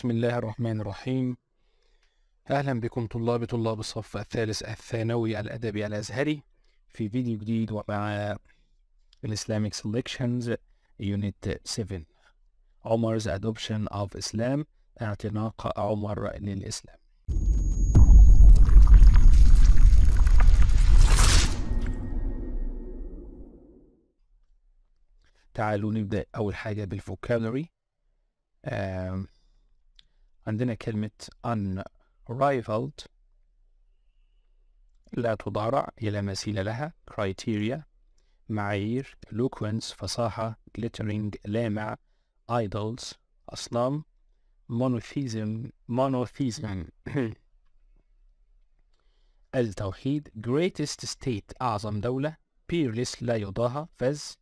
بسم الله الرحمن الرحيم أهلا بكم طلاب طلاب الصف الثالث الثانوي الأدبي الأزهري في فيديو جديد ومع الإسلامك سيلكشنز يونت 7 عمر's adoption of Islam اعتناق عمر للإسلام تعالوا نبدأ أول حاجة بالفوكابلري عندنا كلمة unrivaled لا تضارع إلى مثيل لها criteria معايير eloquence فصاحة glittering لامع idols أصنام monotheism monotheism التوحيد greatest state أعظم دولة peerless لا يضاهى فز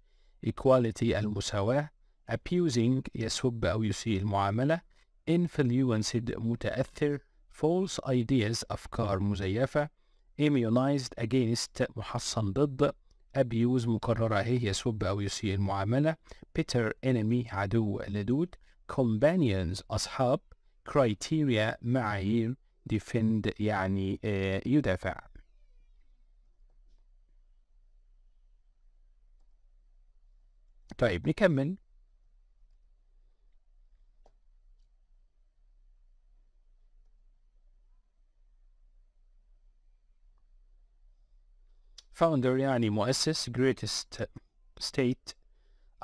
equality المساواة abusing يسب أو يسيء المعاملة influenced متأثر false ideas أفكار مزيفة immunized against محصن ضد abuse مكررة هي يسب أو يسيء المعاملة bitter enemy عدو لدود companions أصحاب criteria معايير defend يعني آه، يدافع طيب نكمل فاوندر يعني مؤسس جريتست ستيت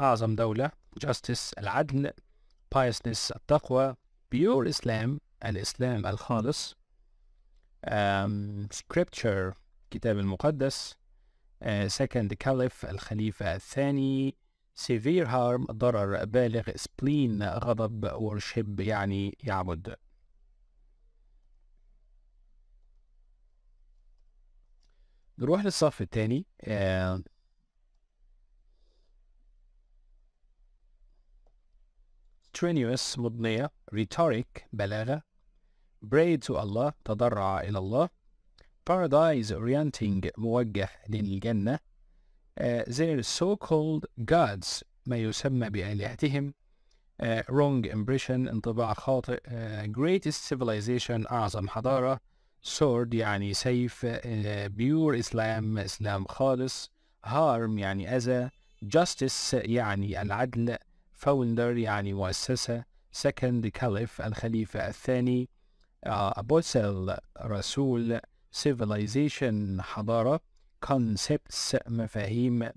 اعظم دولة justice العدل piousness التقوى pure islam الاسلام الخالص um, scripture كتاب المقدس سكند كاليف الخليفة الثاني severe هارم ضرر بالغ سبلين غضب worship يعني يعبد نروح للصف الثاني strenuous مضنية rhetoric بلاغة pray to Allah تضرع إلى الله paradise orienting موجه للجنة uh, their so-called gods ما يسمى بآلهتهم uh, wrong impression انطباع خاطئ uh, greatest civilization أعظم حضارة sword يعني سيف آه، بيور إسلام إسلام خالص harm يعني أذى justice يعني العدل founder يعني مؤسسة second caliph الخليفة الثاني آه، ابوسل رسول civilization حضارة concepts مفاهيم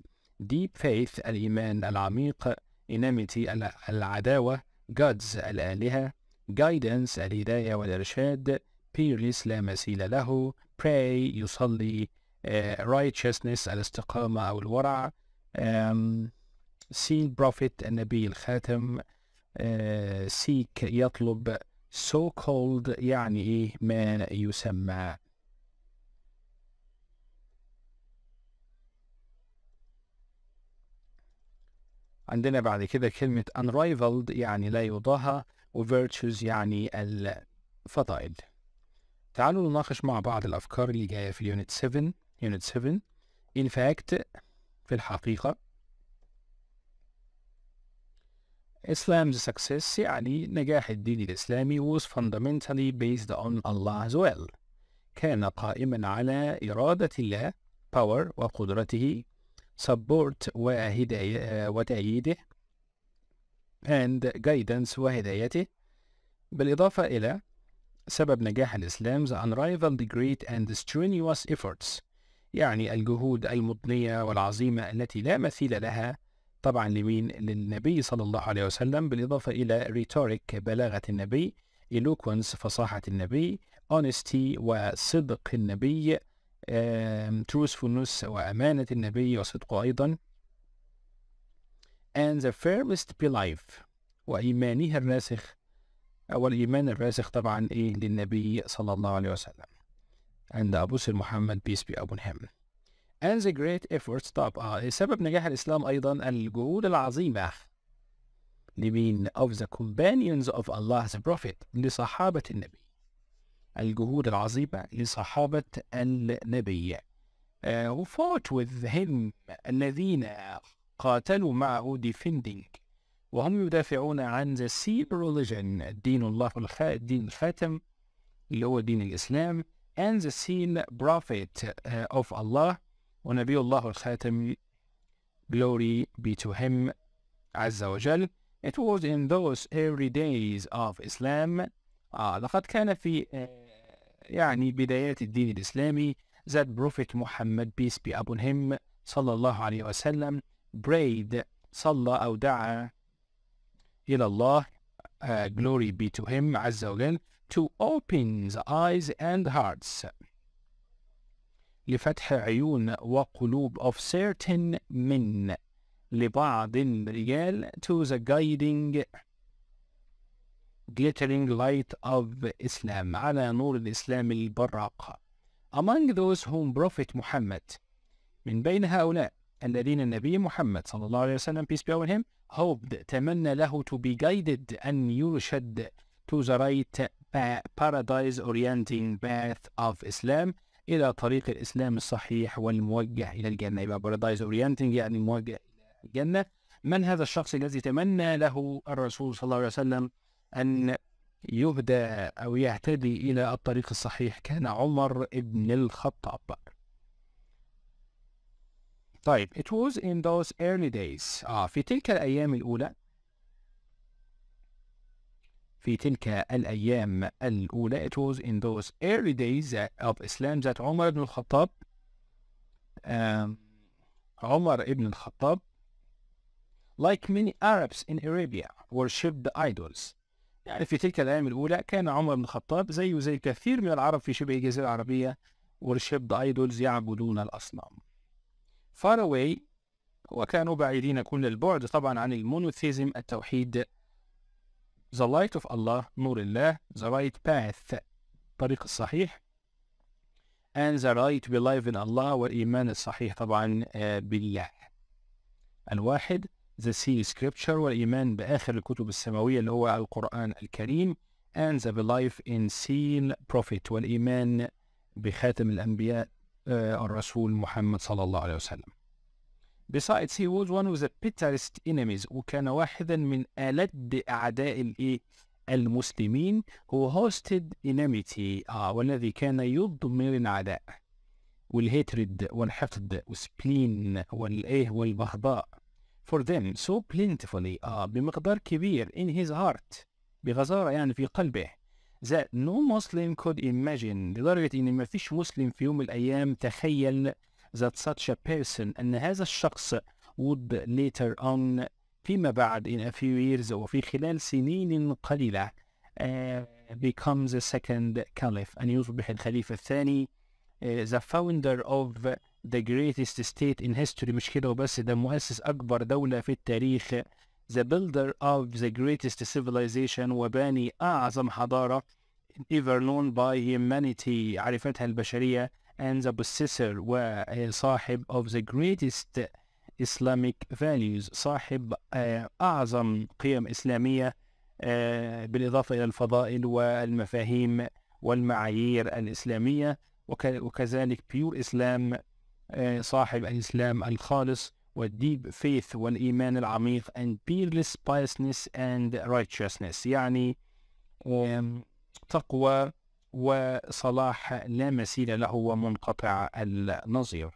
deep faith الإيمان العميق enmity العداوة gods الآلهة guidance الهداية والإرشاد peerless لا مثيل له pray يصلي uh, righteousness الاستقامة أو الورع um, seen prophet النبي الخاتم uh, seek يطلب so called يعني إيه ما يسمى عندنا بعد كده كلمة unrivaled يعني لا يضاهى و virtues يعني الفضائل تعالوا نناقش مع بعض الأفكار اللي جاية في اليونت 7 يونت 7 In fact في الحقيقة Islam's success يعني نجاح الدين الإسلامي was fundamentally based on Allah as well كان قائما على إرادة الله power وقدرته support وهداية وتأييده and guidance وهدايته بالإضافة إلى سبب نجاح الإسلام the unrivaled great and strenuous efforts يعني الجهود المضنية والعظيمة التي لا مثيل لها طبعا لمين للنبي صلى الله عليه وسلم بالإضافة إلى rhetoric بلاغة النبي eloquence فصاحة النبي honesty وصدق النبي truthfulness وأمانة النبي وصدقه أيضا and the firmest belief وإيمانها الراسخ والإيمان الراسخ طبعا إيه للنبي صلى الله عليه وسلم عند أبو سيد محمد بيس بي أبو نهام and the great efforts طب آه سبب نجاح الإسلام أيضا الجهود العظيمة لمين of the companions of Allah the prophet لصحابة النبي الجهود العظيمة لصحابة النبي آه، who fought with him الذين قاتلوا معه defending وهم يدافعون عن the سيب religion الدين الله الدين الخاتم اللي هو دين الإسلام and the seen prophet آه، of Allah ونبي الله الخاتم glory be to him عز وجل it was in those early days of Islam آه لقد كان في آه، يعني بدايات الدين الإسلامي that Prophet Muhammad peace be upon him صلى الله عليه وسلم prayed صلى أو دعا إلى الله uh, glory be to him عز وجل to open the eyes and hearts لفتح عيون وقلوب of certain men لبعض الرجال to the guiding glittering light of Islam على نور الإسلام البراق among those whom Prophet Muhammad من بين هؤلاء الذين النبي محمد صلى الله عليه وسلم peace be upon him hoped, تمنى له to be guided and يرشد to the right paradise orienting path of Islam إلى طريق الإسلام الصحيح والموجه إلى الجنة يبقى paradise orienting يعني موجه إلى الجنة من هذا الشخص الذي تمنى له الرسول صلى الله عليه وسلم أن يهدى أو يهتدي إلى الطريق الصحيح كان عمر بن الخطاب طيب it was in those early days اه في تلك الأيام الأولى في تلك الأيام الأولى it was in those early days of Islam that عمر بن الخطاب um, عمر بن الخطاب like many Arabs in Arabia worshipped the idols يعني في تلك الأيام الأولى كان عمر بن الخطاب زيه زي كثير من العرب في شبه الجزيرة العربية worshipped the idols يعبدون الأصنام far away وكانوا بعيدين كل البعد طبعا عن المونوثيزم التوحيد the light of Allah نور الله the right path الطريق الصحيح and the right belief in Allah والإيمان الصحيح طبعا آه، بالله الواحد the seal scripture والإيمان بآخر الكتب السماوية اللي هو القرآن الكريم and the belief in seal prophet والإيمان بخاتم الأنبياء آه، الرسول محمد صلى الله عليه وسلم Besides, he was one of the bitterest enemies وكان واحدا من ألد أعداء المسلمين who hosted enmity آه والذي كان يضمر العداء والهيترد والحقد والسبلين والإيه والبغضاء for them so plentifully آه بمقدار كبير in his heart بغزارة يعني في قلبه that no Muslim could imagine لدرجة إن ما فيش مسلم في يوم من الأيام تخيل that such a person أن هذا الشخص would later on فيما بعد in a few years أو في خلال سنين قليلة uh, becomes the second caliph أن يصبح الخليفة الثاني uh, the founder of the greatest state in history مش كده وبس ده مؤسس أكبر دولة في التاريخ the builder of the greatest civilization وباني أعظم حضارة ever known by humanity عرفتها البشرية and the possessor وصاحب of the greatest Islamic values صاحب آه، أعظم قيم إسلامية آه، بالإضافة إلى الفضائل والمفاهيم والمعايير الإسلامية وكذلك بيور إسلام آه، صاحب الإسلام الخالص والديب فيث والإيمان العميق and peerless piousness and righteousness يعني تقوى وصلاح لا مثيل له ومنقطع النظير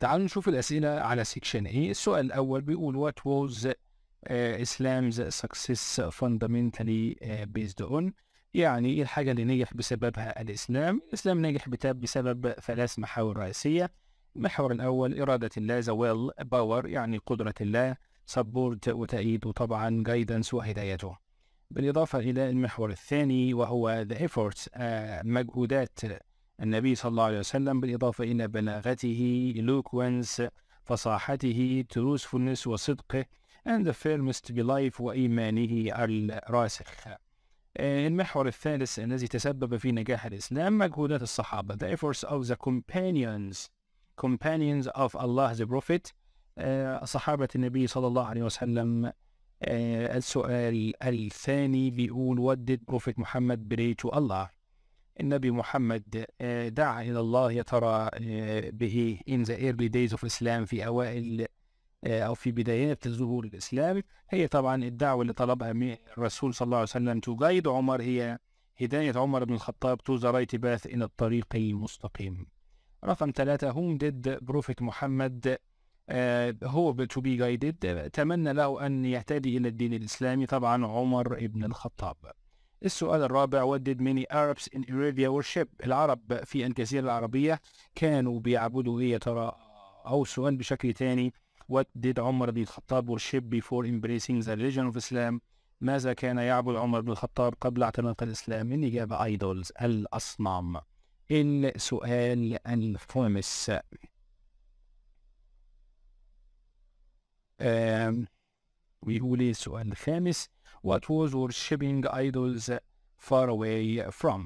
تعالوا نشوف الأسئلة على سيكشن A السؤال الأول بيقول what was uh, Islam's success fundamentally uh, based on يعني إيه الحاجة اللي نجح بسببها الإسلام الإسلام نجح بسبب ثلاث محاور رئيسية المحور الأول إرادة الله ذا ويل باور يعني قدرة الله سبورت وتأييد وطبعا جايدنس وهدايته بالإضافة إلى المحور الثاني وهو the efforts آه، مجهودات النبي صلى الله عليه وسلم بالإضافة إلى بلاغته eloquence فصاحته truthfulness وصدقه and the firmest belief وإيمانه الراسخ آه، المحور الثالث الذي تسبب في نجاح الإسلام مجهودات الصحابة the efforts of the companions companions of Allah the Prophet آه، صحابة النبي صلى الله عليه وسلم آه، السؤال الثاني بيقول what did Prophet Muhammad pray to Allah النبي محمد دعا إلى الله يترى به in the early days of Islam في أوائل آه، أو في بدايات ظهور الإسلام هي طبعا الدعوة اللي طلبها من الرسول صلى الله عليه وسلم تجايد عمر هي هداية عمر بن الخطاب تو ذا رايت باث إلى الطريق المستقيم رقم ثلاثة هوم ديد بروفيت محمد هو تو بي جايدد تمنى له أن يهتدي إلى الدين الإسلامي طبعا عمر بن الخطاب السؤال الرابع ودد ميني اربس ان اريبيا ورشيب العرب في الجزيرة العربية كانوا بيعبدوا إيه يا ترى أو سؤال بشكل ثاني What did عمر بن الخطاب worship before embracing the religion of Islam ماذا كان يعبد عمر بن الخطاب قبل اعتناق الإسلام من إجابة ايدولز الأصنام السؤال الخامس بيقول ايه السؤال الخامس What was worshipping idols far away from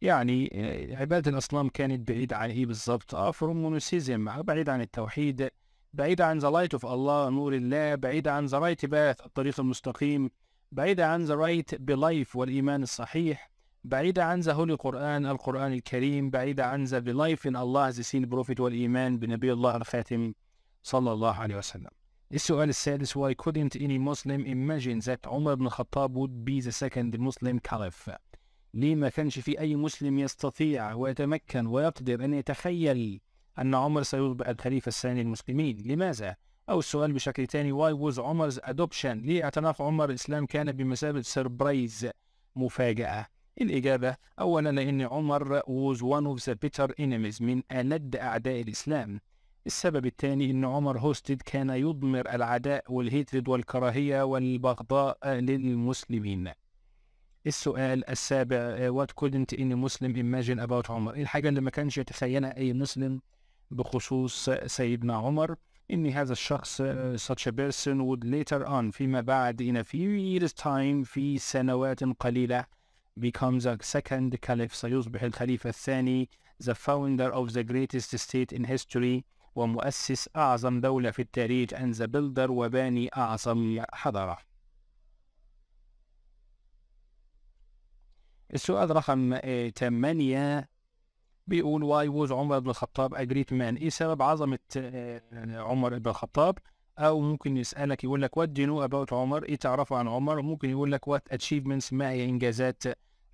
يعني آه، عبادة الأصنام كانت بعيدة عن إيه بالظبط؟ آه from monotheism بعيد عن التوحيد بعيدة عن the light of Allah نور الله بعيدة عن the right path الطريق المستقيم بعيدة عن the right belief والإيمان الصحيح بعيدة عن the holy Quran القرآن الكريم بعيدة عن the belief in Allah the seen prophet والإيمان بنبي الله الخاتم صلى الله عليه وسلم السؤال السادس why couldn't any Muslim imagine that عمر بن الخطاب would be the second Muslim caliph ليه ما كانش في أي مسلم يستطيع ويتمكن ويقدر أن يتخيل أن عمر سيطبق الخليفة الثاني للمسلمين لماذا؟ أو السؤال بشكل ثاني why was عمر's adoption ليه اعتناق عمر الإسلام كان بمثابة سربرايز مفاجأة الإجابة أولا لأن عمر was one of the bitter enemies من ألد أعداء الإسلام السبب الثاني أن عمر هوستد كان يضمر العداء والهيترد والكراهية والبغضاء للمسلمين السؤال السابع what couldn't any Muslim imagine about عمر الحاجة اللي ما كانش يتخيلها أي مسلم بخصوص سيدنا عمر ان هذا الشخص such a person would later on فيما بعد in a few years time في سنوات قليلة becomes a second caliph سيصبح الخليفة الثاني the founder of the greatest state in history ومؤسس أعظم دولة في التاريخ and the builder وباني أعظم حضارة السؤال رقم 8 بيقول واي ووز عمر بن الخطاب اجريت مان ايه سبب عظمه آه، آه، عمر بن الخطاب او ممكن يسالك يقول لك وات دينو اباوت عمر ايه تعرفه عن عمر وممكن يقول لك وات اتشيفمنتس ما هي انجازات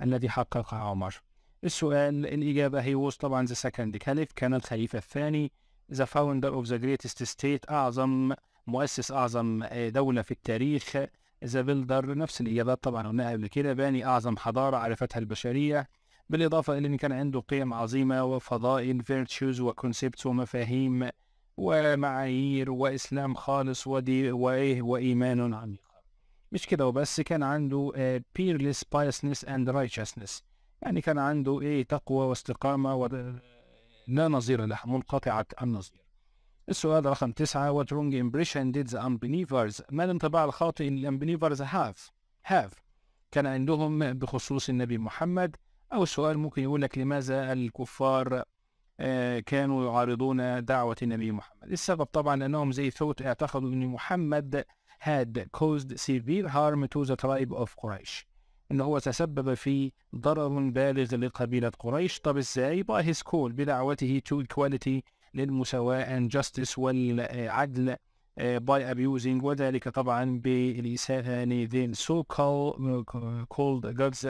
الذي حققها عمر السؤال الاجابه هي ووز طبعا ذا سكند كاليف كان الخليفه الثاني ذا فاوندر اوف ذا جريتست ستيت اعظم مؤسس اعظم آه، دوله في التاريخ ذا بيلدر نفس الاجابات طبعا قلناها قبل كده باني اعظم حضاره عرفتها البشريه بالإضافة إلى أن كان عنده قيم عظيمة وفضائل فيرتشوز وكونسبتس ومفاهيم ومعايير وإسلام خالص ودي وإيه وإيمان عميق مش كده وبس كان عنده آه، peerless piousness and righteousness يعني كان عنده إيه تقوى واستقامة و... لا نظير لها منقطعة النظير السؤال رقم تسعة what wrong impression did the unbelievers ما الانطباع الخاطئ اللي unbelievers have have كان عندهم بخصوص النبي محمد أو السؤال ممكن يقول لك لماذا الكفار آه، كانوا يعارضون دعوة النبي محمد السبب طبعا أنهم زي ثوت اعتقدوا أن محمد had caused severe harm to the tribe of Quraysh ان هو تسبب في ضرر بالغ لقبيلة قريش طب ازاي by his call بدعوته to equality للمساواة and justice والعدل آه، by abusing وذلك طبعا بالإساءة لذين so called gods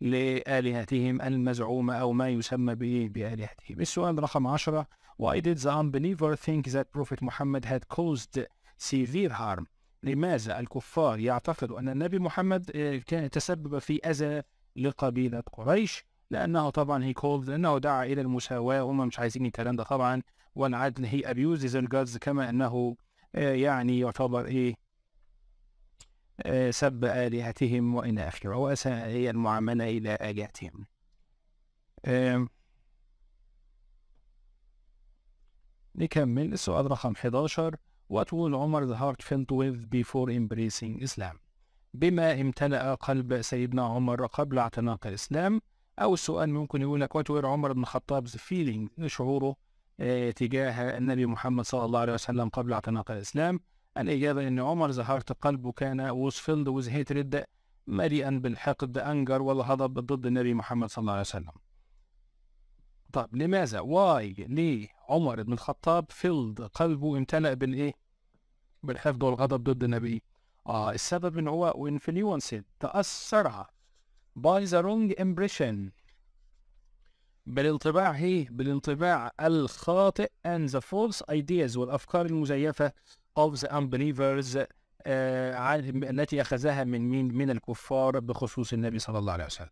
لآلهتهم المزعومة أو ما يسمى به بآلهتهم السؤال رقم 10 Why did the unbeliever think that Prophet Muhammad had caused severe harm لماذا الكفار يعتقدوا أن النبي محمد آه، كان تسبب في أذى لقبيلة قريش لأنه طبعا he called لأنه دعا إلى المساواة وهم مش عايزين الكلام ده طبعا والعدل he abuses الجادز كما أنه آه، يعني يعتبر إيه آه، سب آلهتهم وإلى آخره وأساء هي المعاملة إلى آلهتهم نكمل السؤال رقم 11 What will Omar's heart filled with before embracing Islam بما امتلأ قلب سيدنا عمر قبل اعتناق الإسلام أو السؤال ممكن يقول لك What were عمر بن الخطاب's feeling شعوره آه، تجاه النبي محمد صلى الله عليه وسلم قبل اعتناق الإسلام الإجابة أن عمر ظهرت قلبه كان was filled with hatred مليئا بالحقد أنجر والغضب ضد النبي محمد صلى الله عليه وسلم طب لماذا واي ليه عمر بن الخطاب filled قلبه امتلأ بالإيه بالحقد والغضب ضد النبي آه السبب أن هو influenced تأثر by the wrong impression بالانطباع هي إيه؟ بالانطباع الخاطئ and the false ideas والأفكار المزيفة of the unbelievers آه، التي أخذها من مين من الكفار بخصوص النبي صلى الله عليه وسلم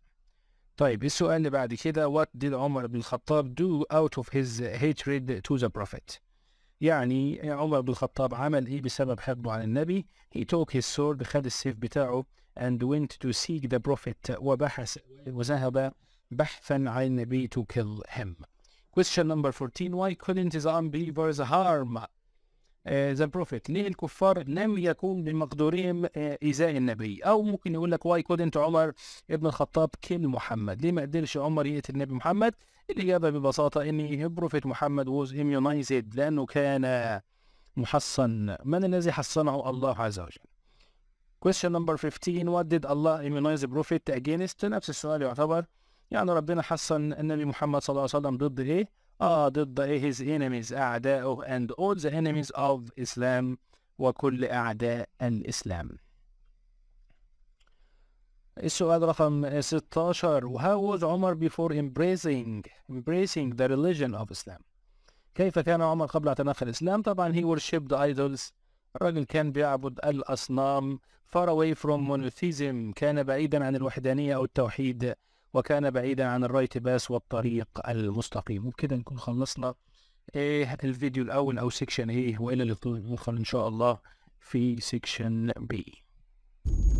طيب السؤال اللي بعد كده what did عمر بن الخطاب do out of his hatred to the prophet يعني عمر بن الخطاب عمل ايه بسبب حقده على النبي he took his sword خد السيف بتاعه and went to seek the prophet وبحث وذهب بحثا عن النبي to kill him question number 14 why couldn't the unbelievers harm ذا آه، بروفيت ليه الكفار لم يكون بمقدورهم آه، ايذاء النبي او ممكن يقول لك واي كودنت عمر ابن الخطاب كل محمد ليه ما قدرش عمر يقتل النبي محمد الاجابه ببساطه ان بروفيت محمد ووز اميونايزد لانه كان محصن من الذي حصنه الله عز وجل Question number 15 What did Allah immunize the Prophet against؟ نفس السؤال يعتبر يعني ربنا حصن النبي محمد صلى الله عليه وسلم ضد ايه؟ آه ضد his enemies أعداؤه and all the enemies of Islam وكل أعداء الإسلام السؤال رقم 16 How was Omar before embracing embracing the religion of Islam كيف كان عمر قبل اعتناق الإسلام طبعا he worshipped idols الراجل كان بيعبد الأصنام far away from monotheism كان بعيدا عن الوحدانية أو التوحيد وكان بعيدا عن الرايت باس والطريق المستقيم وبكده نكون خلصنا ايه الفيديو الاول او سيكشن ايه والى اللقاء الاخر ان شاء الله في سيكشن بي